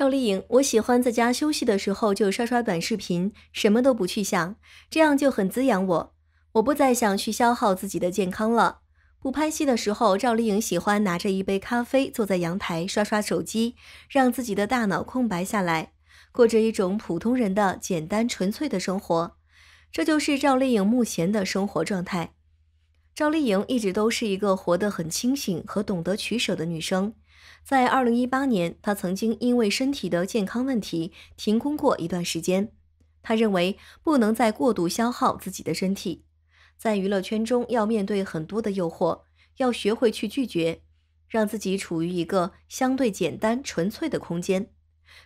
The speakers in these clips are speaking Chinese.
赵丽颖，我喜欢在家休息的时候就刷刷短视频，什么都不去想，这样就很滋养我。我不再想去消耗自己的健康了。不拍戏的时候，赵丽颖喜欢拿着一杯咖啡坐在阳台刷刷手机，让自己的大脑空白下来，过着一种普通人的简单纯粹的生活。这就是赵丽颖目前的生活状态。赵丽颖一直都是一个活得很清醒和懂得取舍的女生。在二零一八年，他曾经因为身体的健康问题停工过一段时间。他认为不能再过度消耗自己的身体，在娱乐圈中要面对很多的诱惑，要学会去拒绝，让自己处于一个相对简单纯粹的空间。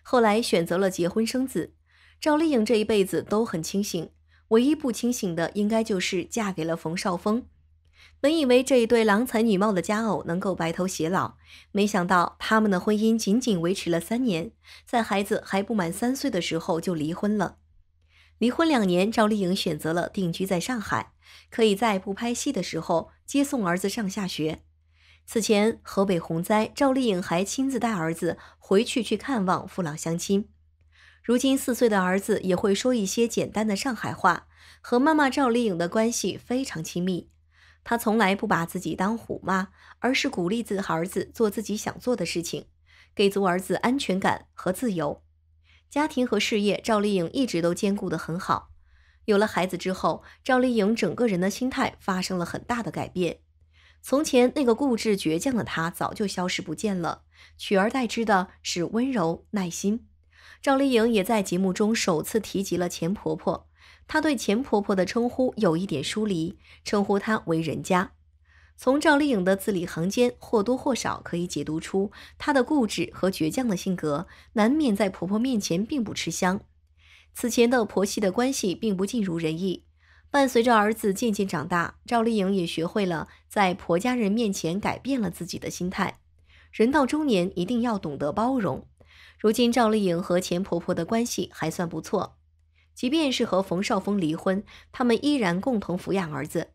后来选择了结婚生子。赵丽颖这一辈子都很清醒，唯一不清醒的应该就是嫁给了冯绍峰。本以为这一对郎才女貌的佳偶能够白头偕老，没想到他们的婚姻仅仅维持了三年，在孩子还不满三岁的时候就离婚了。离婚两年，赵丽颖选择了定居在上海，可以在不拍戏的时候接送儿子上下学。此前河北洪灾，赵丽颖还亲自带儿子回去去看望父老乡亲。如今四岁的儿子也会说一些简单的上海话，和妈妈赵丽颖的关系非常亲密。她从来不把自己当虎妈，而是鼓励自儿子做自己想做的事情，给足儿子安全感和自由。家庭和事业，赵丽颖一直都兼顾得很好。有了孩子之后，赵丽颖整个人的心态发生了很大的改变。从前那个固执倔强的她早就消失不见了，取而代之的是温柔耐心。赵丽颖也在节目中首次提及了钱婆婆。她对钱婆婆的称呼有一点疏离，称呼她为“人家”。从赵丽颖的字里行间，或多或少可以解读出她的固执和倔强的性格，难免在婆婆面前并不吃香。此前的婆媳的关系并不尽如人意，伴随着儿子渐渐长大，赵丽颖也学会了在婆家人面前改变了自己的心态。人到中年，一定要懂得包容。如今，赵丽颖和钱婆婆的关系还算不错。即便是和冯绍峰离婚，他们依然共同抚养儿子。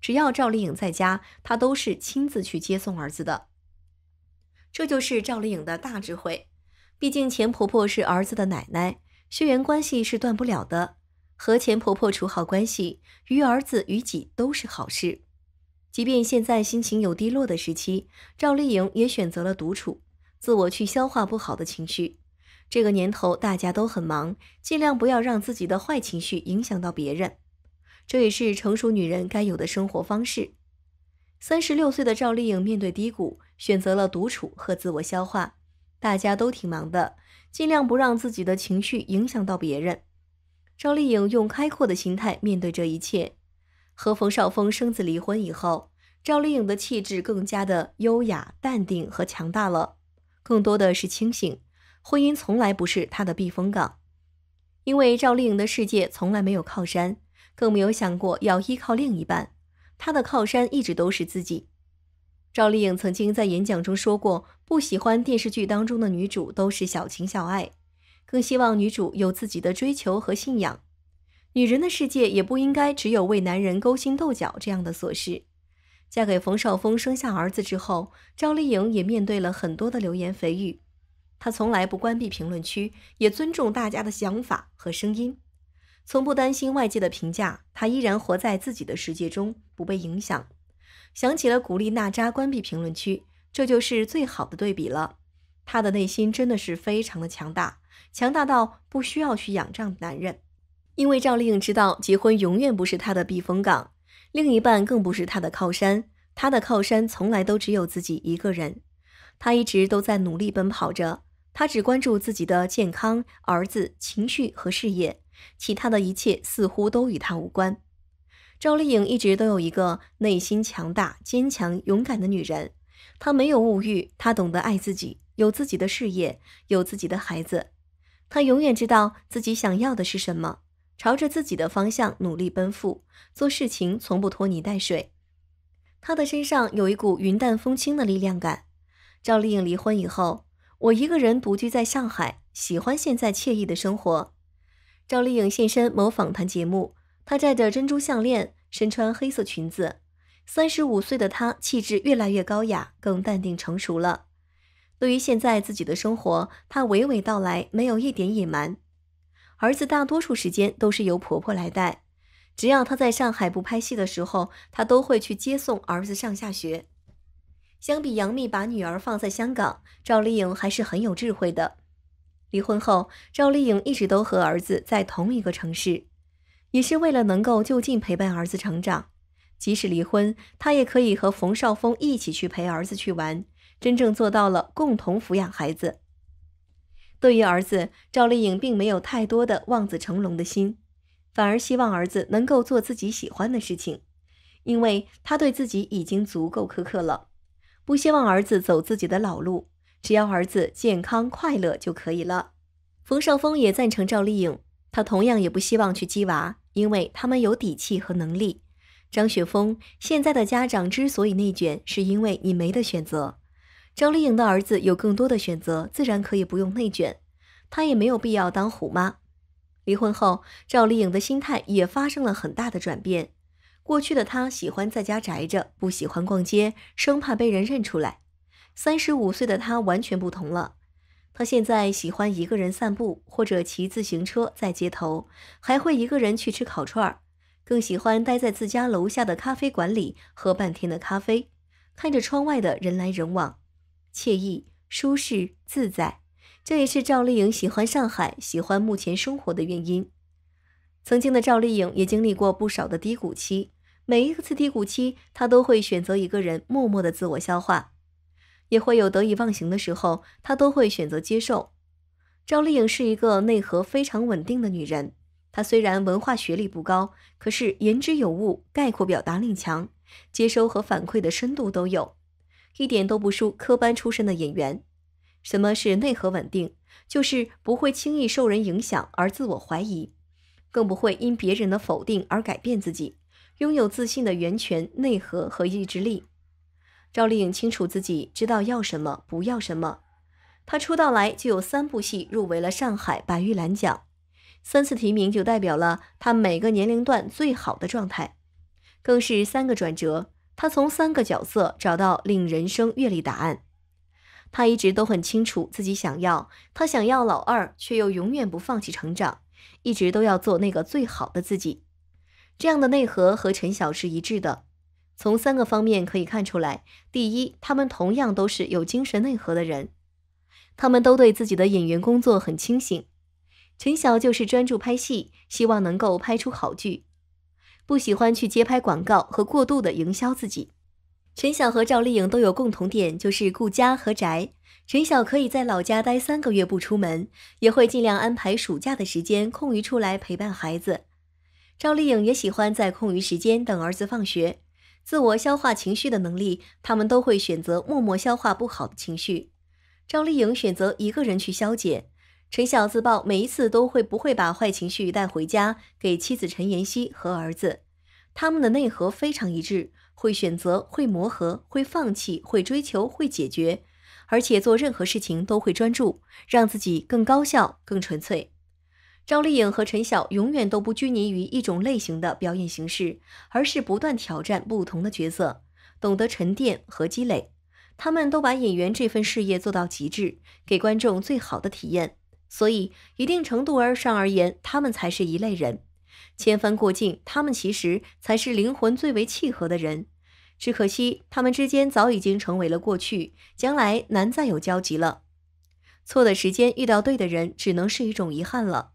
只要赵丽颖在家，他都是亲自去接送儿子的。这就是赵丽颖的大智慧。毕竟钱婆婆是儿子的奶奶，血缘关系是断不了的。和钱婆婆处好关系，于儿子于己都是好事。即便现在心情有低落的时期，赵丽颖也选择了独处，自我去消化不好的情绪。这个年头大家都很忙，尽量不要让自己的坏情绪影响到别人，这也是成熟女人该有的生活方式。三十六岁的赵丽颖面对低谷，选择了独处和自我消化。大家都挺忙的，尽量不让自己的情绪影响到别人。赵丽颖用开阔的心态面对这一切。和冯绍峰生子离婚以后，赵丽颖的气质更加的优雅、淡定和强大了，更多的是清醒。婚姻从来不是她的避风港，因为赵丽颖的世界从来没有靠山，更没有想过要依靠另一半。她的靠山一直都是自己。赵丽颖曾经在演讲中说过，不喜欢电视剧当中的女主都是小情小爱，更希望女主有自己的追求和信仰。女人的世界也不应该只有为男人勾心斗角这样的琐事。嫁给冯绍峰、生下儿子之后，赵丽颖也面对了很多的流言蜚语。他从来不关闭评论区，也尊重大家的想法和声音，从不担心外界的评价。他依然活在自己的世界中，不被影响。想起了古力娜扎关闭评论区，这就是最好的对比了。他的内心真的是非常的强大，强大到不需要去仰仗男人。因为赵丽颖知道，结婚永远不是她的避风港，另一半更不是她的靠山。她的靠山从来都只有自己一个人。她一直都在努力奔跑着。她只关注自己的健康、儿子、情绪和事业，其他的一切似乎都与她无关。赵丽颖一直都有一个内心强大、坚强、勇敢的女人。她没有物欲，她懂得爱自己，有自己的事业，有自己的孩子。她永远知道自己想要的是什么，朝着自己的方向努力奔赴，做事情从不拖泥带水。她的身上有一股云淡风轻的力量感。赵丽颖离婚以后。我一个人独居在上海，喜欢现在惬意的生活。赵丽颖现身某访谈节目，她戴着珍珠项链，身穿黑色裙子。三十五岁的她，气质越来越高雅，更淡定成熟了。对于现在自己的生活，她娓娓道来，没有一点隐瞒。儿子大多数时间都是由婆婆来带，只要她在上海不拍戏的时候，她都会去接送儿子上下学。相比杨幂把女儿放在香港，赵丽颖还是很有智慧的。离婚后，赵丽颖一直都和儿子在同一个城市，也是为了能够就近陪伴儿子成长。即使离婚，她也可以和冯绍峰一起去陪儿子去玩，真正做到了共同抚养孩子。对于儿子，赵丽颖并没有太多的望子成龙的心，反而希望儿子能够做自己喜欢的事情，因为她对自己已经足够苛刻了。不希望儿子走自己的老路，只要儿子健康快乐就可以了。冯绍峰也赞成赵丽颖，他同样也不希望去鸡娃，因为他们有底气和能力。张雪峰：现在的家长之所以内卷，是因为你没得选择。赵丽颖的儿子有更多的选择，自然可以不用内卷，他也没有必要当虎妈。离婚后，赵丽颖的心态也发生了很大的转变。过去的他喜欢在家宅着，不喜欢逛街，生怕被人认出来。三十五岁的他完全不同了，他现在喜欢一个人散步或者骑自行车在街头，还会一个人去吃烤串儿，更喜欢待在自家楼下的咖啡馆里喝半天的咖啡，看着窗外的人来人往，惬意、舒适、自在。这也是赵丽颖喜欢上海、喜欢目前生活的原因。曾经的赵丽颖也经历过不少的低谷期，每一次低谷期，她都会选择一个人默默的自我消化，也会有得意忘形的时候，她都会选择接受。赵丽颖是一个内核非常稳定的女人，她虽然文化学历不高，可是言之有物，概括表达力强，接收和反馈的深度都有，一点都不输科班出身的演员。什么是内核稳定？就是不会轻易受人影响而自我怀疑。更不会因别人的否定而改变自己，拥有自信的源泉、内核和意志力。赵丽颖清楚自己，知道要什么，不要什么。她出道来就有三部戏入围了上海白玉兰奖，三次提名就代表了她每个年龄段最好的状态，更是三个转折。她从三个角色找到令人生阅历答案。她一直都很清楚自己想要，她想要老二，却又永远不放弃成长。一直都要做那个最好的自己，这样的内核和陈晓是一致的。从三个方面可以看出来：第一，他们同样都是有精神内核的人；他们都对自己的演员工作很清醒。陈晓就是专注拍戏，希望能够拍出好剧，不喜欢去接拍广告和过度的营销自己。陈晓和赵丽颖都有共同点，就是顾家和宅。陈晓可以在老家待三个月不出门，也会尽量安排暑假的时间空余出来陪伴孩子。赵丽颖也喜欢在空余时间等儿子放学，自我消化情绪的能力，他们都会选择默默消化不好的情绪。赵丽颖选择一个人去消解，陈晓自曝每一次都会不会把坏情绪带回家给妻子陈妍希和儿子，他们的内核非常一致，会选择会磨合，会放弃，会追求，会解决。而且做任何事情都会专注，让自己更高效、更纯粹。赵丽颖和陈晓永远都不拘泥于一种类型的表演形式，而是不断挑战不同的角色，懂得沉淀和积累。他们都把演员这份事业做到极致，给观众最好的体验。所以，一定程度而上而言，他们才是一类人。千帆过尽，他们其实才是灵魂最为契合的人。只可惜，他们之间早已经成为了过去，将来难再有交集了。错的时间遇到对的人，只能是一种遗憾了。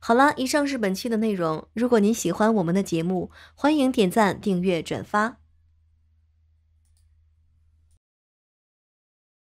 好了，以上是本期的内容。如果您喜欢我们的节目，欢迎点赞、订阅、转发。